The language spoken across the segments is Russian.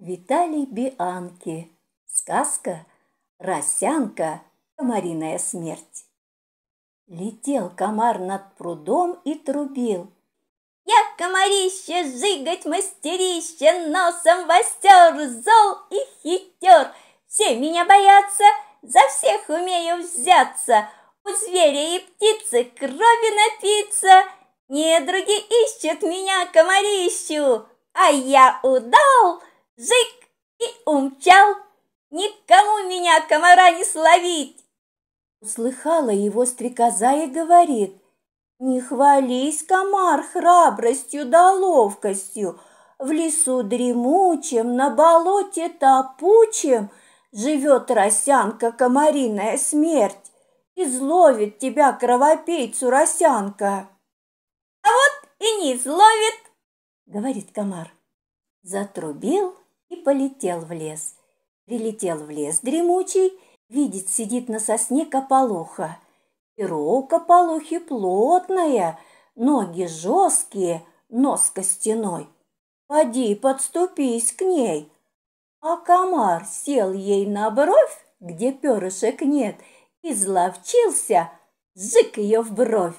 Виталий Бианки. Сказка «Росянка. Комариная смерть». Летел комар над прудом и трубил. Я комарище, жигать мастерище, носом востер, зол и хитер. Все меня боятся, за всех умею взяться. У зверя и птицы крови напиться. Не Недруги ищут меня комарищу, а я удал – Зык и умчал. Никому меня комара не словить. Услыхала его стрекоза и говорит, «Не хвались, комар, храбростью да ловкостью. В лесу дремучем, на болоте топучем Живет росянка комариная смерть. Изловит тебя кровопийцу росянка». «А вот и не изловит», — говорит комар. Затрубил и полетел в лес. Прилетел в лес дремучий, видит, сидит на сосне кополоха. Перо у кополохи плотное, ноги жесткие, нос костяной. Поди, подступись к ней. А комар сел ей на бровь, где перышек нет, и зловчился, жик ее в бровь.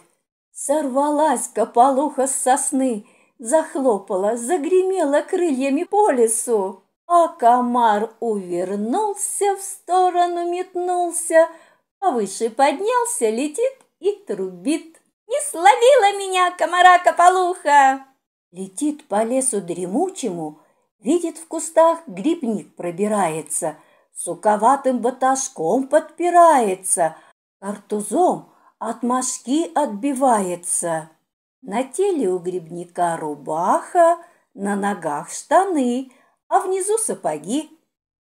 Сорвалась кополуха с сосны, захлопала, загремела крыльями по лесу а комар увернулся в сторону, метнулся, повыше поднялся, летит и трубит. «Не словила меня комара-кополуха!» Летит по лесу дремучему, видит в кустах грибник пробирается, суковатым баташком подпирается, картузом от мошки отбивается. На теле у грибника рубаха, на ногах штаны – а внизу сапоги.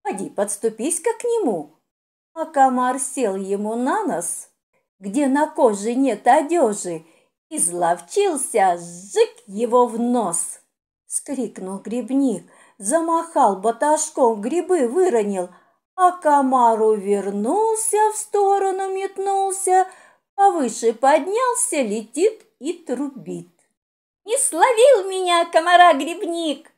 Поди, подступись-ка к нему. А комар сел ему на нос, где на коже нет одежи, зловчился сжик его в нос. Скрикнул грибник, замахал баташком, грибы выронил, а комару вернулся в сторону метнулся, повыше поднялся, летит и трубит. «Не словил меня комара-грибник!»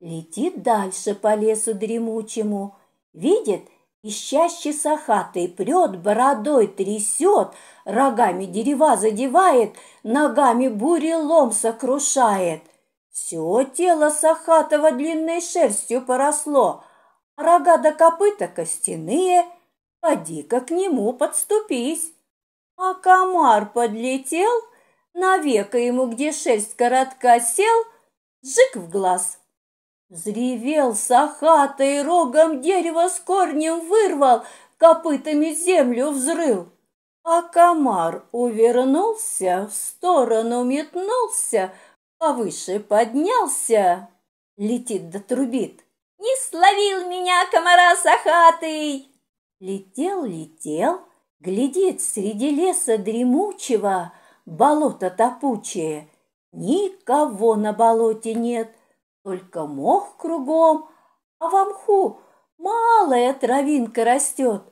Летит дальше по лесу дремучему, видит, ищащий сахатый прет, бородой трясет, рогами дерева задевает, ногами бурелом сокрушает. Все тело сахатого длинной шерстью поросло, а рога до копыта костяные, поди-ка к нему подступись. А комар подлетел, навека ему, где шерсть коротка, сел, жик в глаз – Зревел сахатой рогом дерево с корнем вырвал, копытами землю взрыл. А комар увернулся, в сторону метнулся, повыше поднялся, летит да трубит. «Не словил меня комара сахатый!» Летел, летел, глядит среди леса дремучего, болото топучее. Никого на болоте нет, только мох кругом, а в амху малая травинка растет.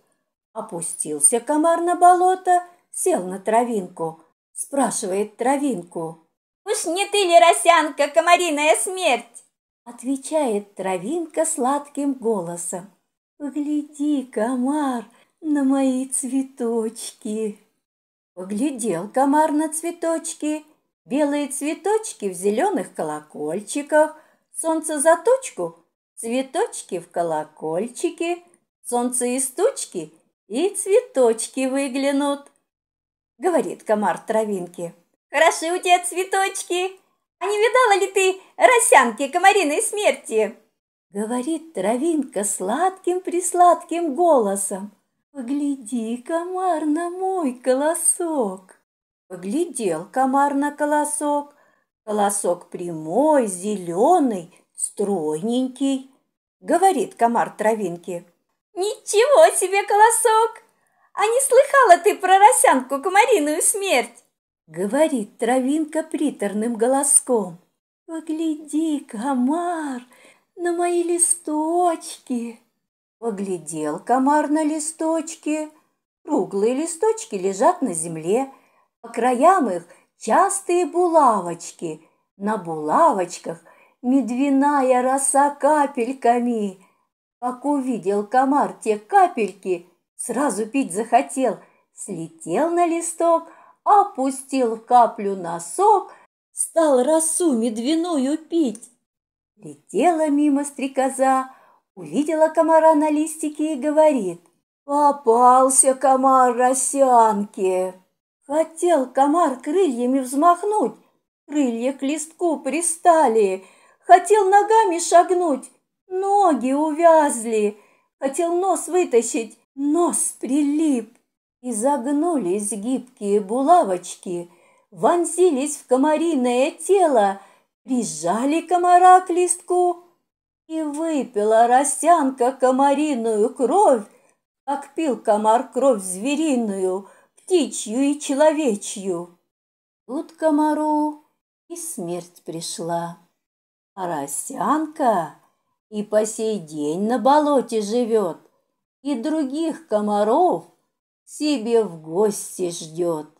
Опустился комар на болото, сел на травинку, спрашивает травинку. «Уж не ты ли, росянка, комариная смерть?» Отвечает травинка сладким голосом. «Погляди, комар, на мои цветочки!» Поглядел комар на цветочки, белые цветочки в зеленых колокольчиках – Солнце за точку, цветочки в колокольчике, солнце из тучки и цветочки выглянут. Говорит комар травинки. Хороши у тебя цветочки. А не видала ли ты росянки комариной смерти? Говорит травинка сладким-присладким голосом. Погляди, комар, на мой колосок. Поглядел комар на колосок Колосок прямой, зеленый, стройненький, говорит комар травинки. Ничего себе колосок! А не слыхала ты про росянку комариную смерть? Говорит травинка приторным голоском. Погляди, комар, на мои листочки. Поглядел комар на листочки. Круглые листочки лежат на земле. По краям их частые булавочки. На булавочках медвиная роса капельками. Как увидел комар те капельки, сразу пить захотел. Слетел на листок, опустил в каплю сок, стал росу медвяную пить. Летела мимо стрекоза, увидела комара на листике и говорит, «Попался комар росянке!» Хотел комар крыльями взмахнуть, крылья к листку пристали. Хотел ногами шагнуть, ноги увязли. Хотел нос вытащить, нос прилип. И загнулись гибкие булавочки, вонзились в комариное тело, прижали комара к листку. И выпила растянка комариную кровь, как пил комар кровь звериную – птичью и человечью. Тут комару и смерть пришла. Поросянка и по сей день на болоте живет, и других комаров себе в гости ждет.